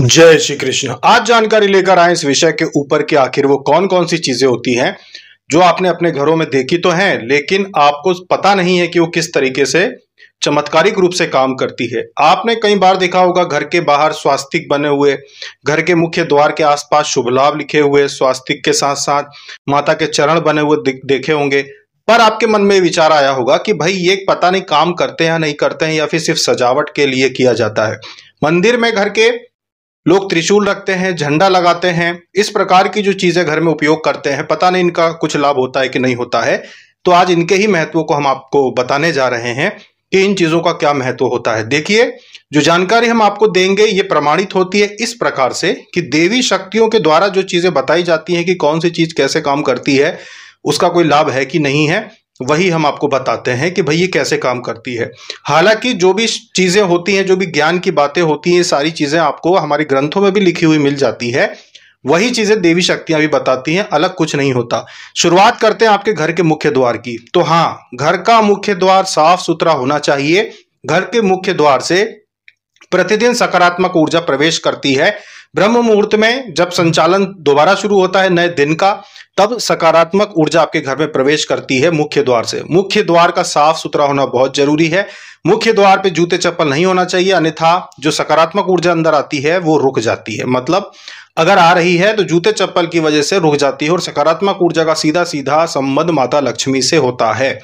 जय श्री कृष्ण आज जानकारी लेकर आए इस विषय के ऊपर कि आखिर वो कौन कौन सी चीजें होती हैं जो आपने अपने घरों में देखी तो हैं लेकिन आपको पता नहीं है कि वो किस तरीके से चमत्कारिक रूप से काम करती है आपने कई बार देखा होगा घर के बाहर स्वास्तिक बने हुए घर के मुख्य द्वार के आसपास शुभ लाभ लिखे हुए स्वास्तिक के साथ साथ माता के चरण बने हुए देखे होंगे पर आपके मन में विचार आया होगा कि भाई ये पता नहीं काम करते हैं नहीं करते हैं या फिर सिर्फ सजावट के लिए किया जाता है मंदिर में घर के लोग त्रिशूल रखते हैं झंडा लगाते हैं इस प्रकार की जो चीज़ें घर में उपयोग करते हैं पता नहीं इनका कुछ लाभ होता है कि नहीं होता है तो आज इनके ही महत्व को हम आपको बताने जा रहे हैं कि इन चीज़ों का क्या महत्व होता है देखिए जो जानकारी हम आपको देंगे ये प्रमाणित होती है इस प्रकार से कि देवी शक्तियों के द्वारा जो चीज़ें बताई जाती हैं कि कौन सी चीज़ कैसे काम करती है उसका कोई लाभ है कि नहीं है वही हम आपको बताते हैं कि भाई ये कैसे काम करती है हालांकि जो भी चीज़ें होती हैं जो भी ज्ञान की बातें होती हैं सारी चीज़ें आपको हमारे ग्रंथों में भी लिखी हुई मिल जाती है वही चीज़ें देवी शक्तियां भी बताती हैं अलग कुछ नहीं होता शुरुआत करते हैं आपके घर के मुख्य द्वार की तो हाँ घर का मुख्य द्वार साफ सुथरा होना चाहिए घर के मुख्य द्वार से प्रतिदिन सकारात्मक ऊर्जा प्रवेश करती है ब्रह्म मुहूर्त में जब संचालन दोबारा शुरू होता है नए दिन का तब सकारात्मक ऊर्जा आपके घर में प्रवेश करती है मुख्य द्वार से मुख्य द्वार का साफ सुथरा होना बहुत जरूरी है मुख्य द्वार पे जूते चप्पल नहीं होना चाहिए अन्यथा जो सकारात्मक ऊर्जा अंदर आती है वो रुक जाती है मतलब अगर आ रही है तो जूते चप्पल की वजह से रुक जाती है और सकारात्मक ऊर्जा का सीधा सीधा संबंध माता लक्ष्मी से होता है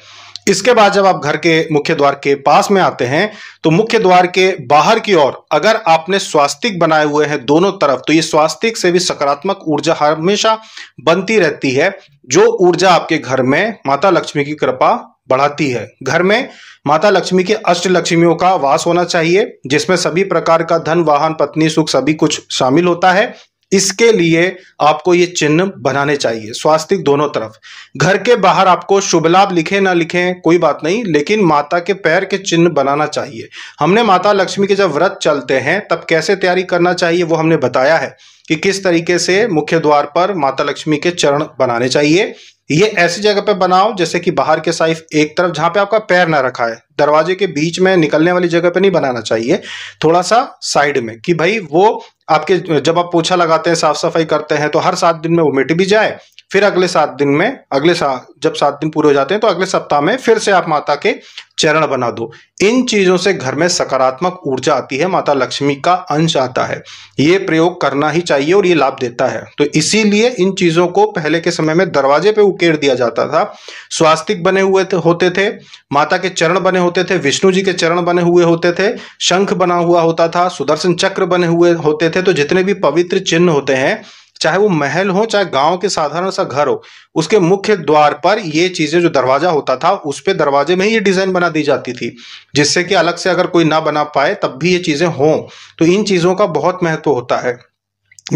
इसके बाद जब आप घर के मुख्य द्वार के पास में आते हैं तो मुख्य द्वार के बाहर की ओर अगर आपने स्वास्तिक बनाए हुए हैं दोनों तरफ तो ये स्वास्तिक से भी सकारात्मक ऊर्जा हमेशा बनती रहती है जो ऊर्जा आपके घर में माता लक्ष्मी की कृपा बढ़ाती है घर में माता लक्ष्मी के अष्ट लक्ष्मियों का वास होना चाहिए जिसमें सभी प्रकार का धन वाहन पत्नी सुख सभी कुछ शामिल होता है इसके लिए आपको ये चिन्ह बनाने चाहिए स्वास्तिक दोनों तरफ घर के बाहर आपको शुभ लाभ लिखे ना लिखे कोई बात नहीं लेकिन माता के पैर के चिन्ह बनाना चाहिए हमने माता लक्ष्मी के जब व्रत चलते हैं तब कैसे तैयारी करना चाहिए वो हमने बताया है कि किस तरीके से मुख्य द्वार पर माता लक्ष्मी के चरण बनाने चाहिए ये ऐसी जगह पे बनाओ जैसे कि बाहर के साइफ एक तरफ जहां पे आपका पैर ना रखा है दरवाजे के बीच में निकलने वाली जगह पे नहीं बनाना चाहिए थोड़ा सा साइड में कि भाई वो आपके जब आप पोछा लगाते हैं साफ सफाई करते हैं तो हर सात दिन में वो मिट भी जाए फिर अगले सात दिन में अगले सा जब सात दिन पूरे हो जाते हैं तो अगले सप्ताह में फिर से आप माता के चरण बना दो इन चीजों से घर में सकारात्मक ऊर्जा आती है माता लक्ष्मी का अंश आता है ये प्रयोग करना ही चाहिए और ये लाभ देता है तो इसीलिए इन चीजों को पहले के समय में दरवाजे पे उकेर दिया जाता था स्वास्तिक बने हुए थे, होते थे माता के चरण बने होते थे विष्णु जी के चरण बने हुए होते थे शंख बना हुआ होता था सुदर्शन चक्र बने हुए होते थे तो जितने भी पवित्र चिन्ह होते हैं चाहे वो महल हो चाहे गांव के साधारण सा घर हो उसके मुख्य द्वार पर ये चीजें जो दरवाजा होता था उस पर दरवाजे में ही ये डिजाइन बना दी जाती थी जिससे कि अलग से अगर कोई ना बना पाए तब भी ये चीजें हों तो इन चीजों का बहुत महत्व होता है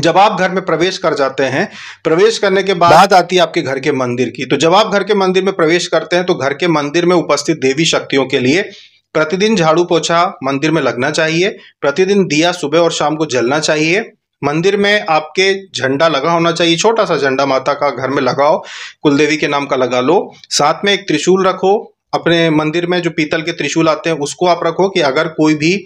जब आप घर में प्रवेश कर जाते हैं प्रवेश करने के बाद आती है आपके घर के मंदिर की तो जब आप घर के मंदिर में प्रवेश करते हैं तो घर के मंदिर में उपस्थित देवी शक्तियों के लिए प्रतिदिन झाड़ू पोछा मंदिर में लगना चाहिए प्रतिदिन दिया सुबह और शाम को जलना चाहिए मंदिर में आपके झंडा लगा होना चाहिए छोटा सा झंडा माता का घर में लगाओ कुलदेवी के नाम का लगा लो साथ में एक त्रिशूल रखो अपने मंदिर में जो पीतल के त्रिशूल आते हैं उसको आप रखो कि अगर कोई भी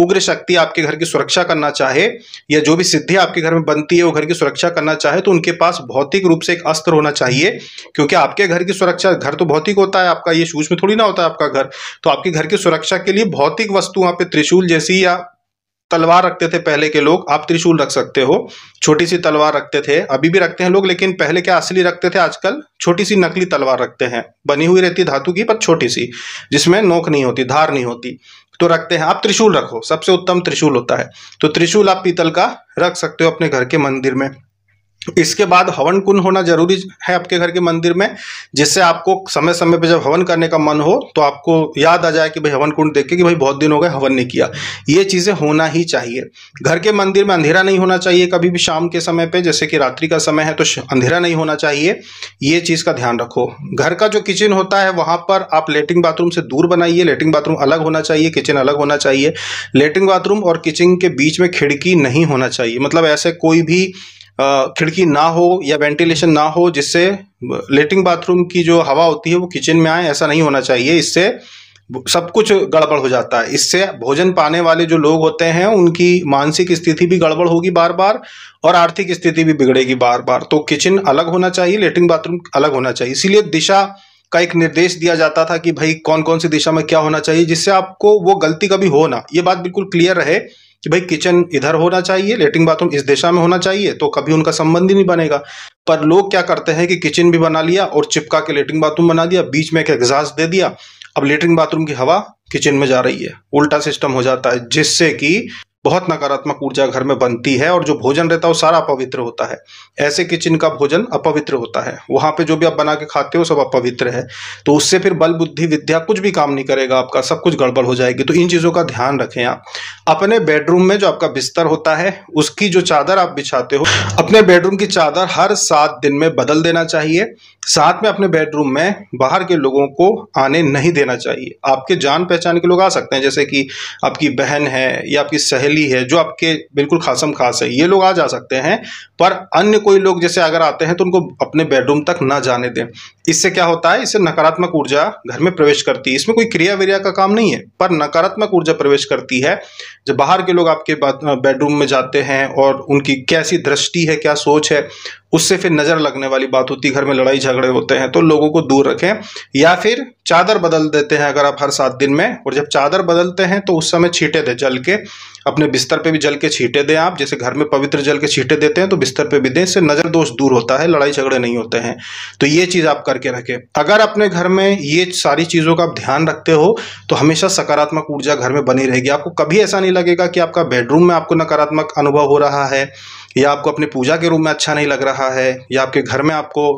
उग्र शक्ति आपके घर की सुरक्षा करना चाहे या जो भी सिद्धि आपके घर में बनती है वो घर की सुरक्षा करना चाहे तो उनके पास भौतिक रूप से एक अस्त्र होना चाहिए क्योंकि आपके घर की सुरक्षा घर तो भौतिक होता है आपका ये शूज में थोड़ी ना होता है आपका घर तो आपके घर की सुरक्षा के लिए भौतिक वस्तु वहाँ पे त्रिशूल जैसी या तलवार रखते थे पहले के लोग आप त्रिशूल रख सकते हो छोटी सी तलवार रखते थे अभी भी रखते हैं लोग लेकिन पहले क्या असली रखते थे आजकल छोटी सी नकली तलवार रखते हैं बनी हुई रहती धातु की पर छोटी सी जिसमें नोक नहीं होती धार नहीं होती तो रखते हैं आप त्रिशूल रखो सबसे उत्तम त्रिशूल होता है तो त्रिशूल आप पीतल का रख सकते हो अपने घर के मंदिर में इसके बाद हवन कुंड होना जरूरी है आपके घर के मंदिर में जिससे आपको समय समय पे जब हवन करने का मन हो तो आपको याद आ जाए कि भाई हवन कुंड देख के कि भाई बहुत दिन हो गए हवन नहीं किया ये चीज़ें होना ही चाहिए घर के मंदिर में अंधेरा नहीं होना चाहिए कभी भी शाम के समय पे जैसे कि रात्रि का समय है तो अंधेरा नहीं होना चाहिए ये चीज़ का ध्यान रखो घर का जो किचन होता है वहाँ पर आप लेटरिन बाथरूम से दूर बनाइए लेटरिन बाथरूम अलग होना चाहिए किचन अलग होना चाहिए लेटरिन बाथरूम और किचन के बीच में खिड़की नहीं होना चाहिए मतलब ऐसे कोई भी खिड़की ना हो या वेंटिलेशन ना हो जिससे लेटिंग बाथरूम की जो हवा होती है वो किचन में आए ऐसा नहीं होना चाहिए इससे सब कुछ गड़बड़ हो जाता है इससे भोजन पाने वाले जो लोग होते हैं उनकी मानसिक स्थिति भी गड़बड़ होगी बार बार और आर्थिक स्थिति भी बिगड़ेगी बार बार तो किचन अलग होना चाहिए लेटरिन बाथरूम अलग होना चाहिए इसीलिए दिशा का एक निर्देश दिया जाता था कि भाई कौन कौन सी दिशा में क्या होना चाहिए जिससे आपको वो गलती कभी हो ना ये बात बिल्कुल क्लियर रहे कि भाई किचन इधर होना चाहिए लेटरिन बाथरूम इस दिशा में होना चाहिए तो कभी उनका संबंध ही नहीं बनेगा पर लोग क्या करते हैं कि किचन भी बना लिया और चिपका के लेटरिन बाथरूम बना दिया बीच में एक एग्जास्ट दे दिया अब लेटरिन बाथरूम की हवा किचन में जा रही है उल्टा सिस्टम हो जाता है जिससे कि बहुत नकारात्मक ऊर्जा घर में बनती है और जो भोजन रहता है वो सारा अपवित्र होता है ऐसे किचन का भोजन अपवित्र होता है वहां पे जो भी आप बना के खाते हो सब अपवित्र है तो उससे फिर बल बुद्धि विद्या कुछ भी काम नहीं करेगा आपका सब कुछ गड़बड़ हो जाएगी तो इन चीज़ों का ध्यान रखें आप अपने बेडरूम में जो आपका बिस्तर होता है उसकी जो चादर आप बिछाते हो अपने बेडरूम की चादर हर सात दिन में बदल देना चाहिए साथ में अपने बेडरूम में बाहर के लोगों को आने नहीं देना चाहिए आपके जान पहचान के लोग आ सकते हैं जैसे कि आपकी बहन है या आपकी सहेली है जो आपके बिल्कुल खासम खास है ये लोग आ जा सकते हैं पर अन्य कोई लोग जैसे अगर आते हैं तो उनको अपने बेडरूम तक ना जाने दें इससे क्या होता है इससे नकारात्मक ऊर्जा घर में प्रवेश करती है इसमें कोई क्रिया विरिया का काम नहीं है पर नकारात्मक ऊर्जा प्रवेश करती है जब बाहर के लोग आपके बेडरूम में जाते हैं और उनकी कैसी दृष्टि है क्या सोच है उससे फिर नज़र लगने वाली बात होती है घर में लड़ाई झगड़े होते हैं तो लोगों को दूर रखें या फिर चादर बदल देते हैं अगर आप हर सात दिन में और जब चादर बदलते हैं तो उस समय छींटे दें जल के अपने बिस्तर पे भी जल के छींटे दें आप जैसे घर में पवित्र जल के छींटे देते हैं तो बिस्तर पे भी दें इससे नज़र दोष दूर होता है लड़ाई झगड़े नहीं होते हैं तो ये चीज़ आप करके रखें अगर अपने घर में ये सारी चीज़ों का आप ध्यान रखते हो तो हमेशा सकारात्मक ऊर्जा घर में बनी रहेगी आपको कभी ऐसा नहीं लगेगा कि आपका बेडरूम में आपको नकारात्मक अनुभव हो रहा है या आपको अपने पूजा के रूम में अच्छा नहीं लग रहा है या आपके घर में आपको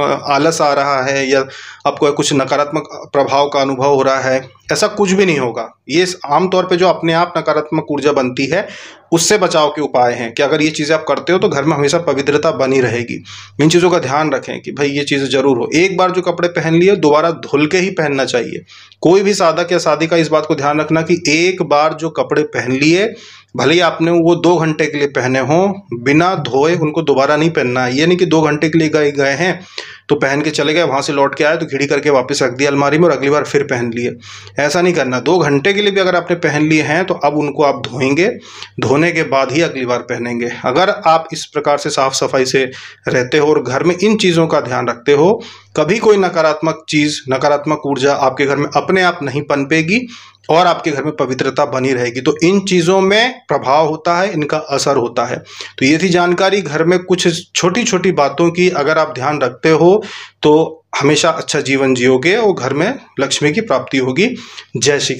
आलस आ रहा है या आपको कुछ नकारात्मक प्रभाव का अनुभव हो रहा है ऐसा कुछ भी नहीं होगा ये आमतौर पे जो अपने आप नकारात्मक ऊर्जा बनती है उससे बचाव के उपाय हैं कि अगर ये चीज़ें आप करते हो तो घर में हमेशा पवित्रता बनी रहेगी इन चीज़ों का ध्यान रखें कि भाई ये चीज़ें ज़रूर हो एक बार जो कपड़े पहन लिए दोबारा धुल के ही पहनना चाहिए कोई भी साधक या शादी का इस बात को ध्यान रखना कि एक बार जो कपड़े पहन लिए भले ही आपने वो दो घंटे के लिए पहने हों बिना धोए उनको दोबारा नहीं पहनना है ये नहीं कि दो घंटे के लिए गए गए हैं तो पहन के चले गए वहाँ से लौट के आए तो घिड़ी करके वापस रख दिया अलमारी में और अगली बार फिर पहन लिए ऐसा नहीं करना दो घंटे के लिए भी अगर आपने पहन लिए हैं तो अब उनको आप धोएंगे धोने के बाद ही अगली बार पहनेंगे अगर आप इस प्रकार से साफ़ सफाई से रहते हो और घर में इन चीज़ों का ध्यान रखते हो कभी कोई नकारात्मक चीज़ नकारात्मक ऊर्जा आपके घर में अपने आप नहीं पनपेगी और आपके घर में पवित्रता बनी रहेगी तो इन चीज़ों में प्रभाव होता है इनका असर होता है तो ये थी जानकारी घर में कुछ छोटी छोटी बातों की अगर आप ध्यान रखते हो तो हमेशा अच्छा जीवन जियोगे और घर में लक्ष्मी की प्राप्ति होगी जय श्री